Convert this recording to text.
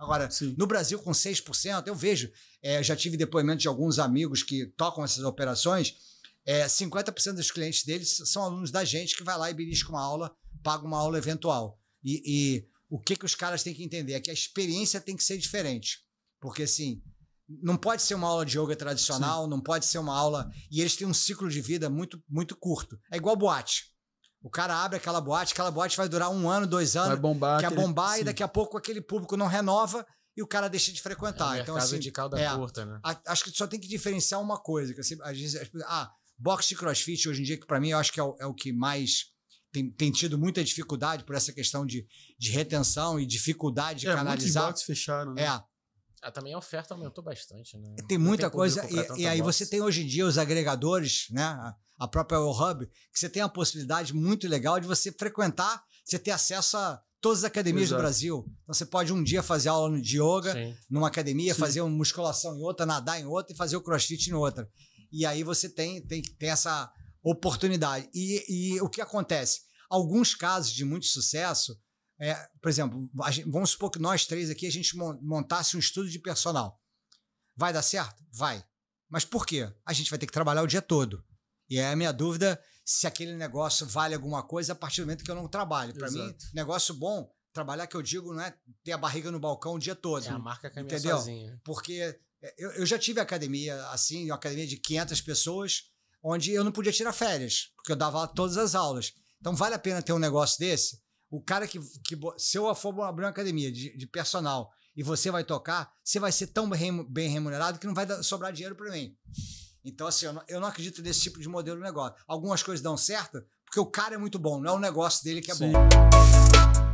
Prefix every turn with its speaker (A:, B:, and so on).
A: Agora, Sim. no Brasil, com 6%, eu vejo, é, já tive depoimento de alguns amigos que tocam essas operações, é, 50% dos clientes deles são alunos da gente que vai lá e belisca uma aula, paga uma aula eventual. E, e o que, que os caras têm que entender? É que a experiência tem que ser diferente. Porque, assim, não pode ser uma aula de yoga tradicional, Sim. não pode ser uma aula. E eles têm um ciclo de vida muito, muito curto. É igual boate. O cara abre aquela boate, aquela boate vai durar um ano, dois anos. Vai bombar. Quer bombar e daqui a pouco aquele público não renova e o cara deixa de frequentar. É, então, assim, de calda é, curta, né? A, acho que só tem que diferenciar uma coisa. Que assim, a gente, ah, boxe de crossfit hoje em dia, que para mim eu acho que é o, é o que mais tem, tem, tido muita dificuldade por essa questão de, de retenção e dificuldade de é, canalizar. Muitos fecharam, né? É. Ah, também a oferta aumentou bastante, né? Tem muita tem coisa. E, e aí você tem hoje em dia os agregadores, né? a própria o Hub, que você tem a possibilidade muito legal de você frequentar, você ter acesso a todas as academias Exato. do Brasil. Então você pode um dia fazer aula de yoga Sim. numa academia, Sim. fazer uma musculação em outra, nadar em outra e fazer o crossfit em outra. E aí você tem, tem, tem essa oportunidade. E, e o que acontece? Alguns casos de muito sucesso, é, por exemplo, gente, vamos supor que nós três aqui a gente montasse um estudo de personal. Vai dar certo? Vai. Mas por quê? A gente vai ter que trabalhar o dia todo. E é a minha dúvida se aquele negócio vale alguma coisa a partir do momento que eu não trabalho. Para mim, negócio bom, trabalhar que eu digo não é ter a barriga no balcão o dia todo. É a marca caminha entendeu? sozinha. Porque é, eu, eu já tive academia assim, uma academia de 500 pessoas, onde eu não podia tirar férias, porque eu dava todas as aulas. Então vale a pena ter um negócio desse? O cara que, que se eu for abrir uma academia de, de personal e você vai tocar, você vai ser tão bem remunerado que não vai sobrar dinheiro para mim. Então, assim, eu não, eu não, acredito nesse tipo de modelo de negócio. Algumas coisas dão certo porque o cara é muito bom, não é o negócio dele que é Sim. bom.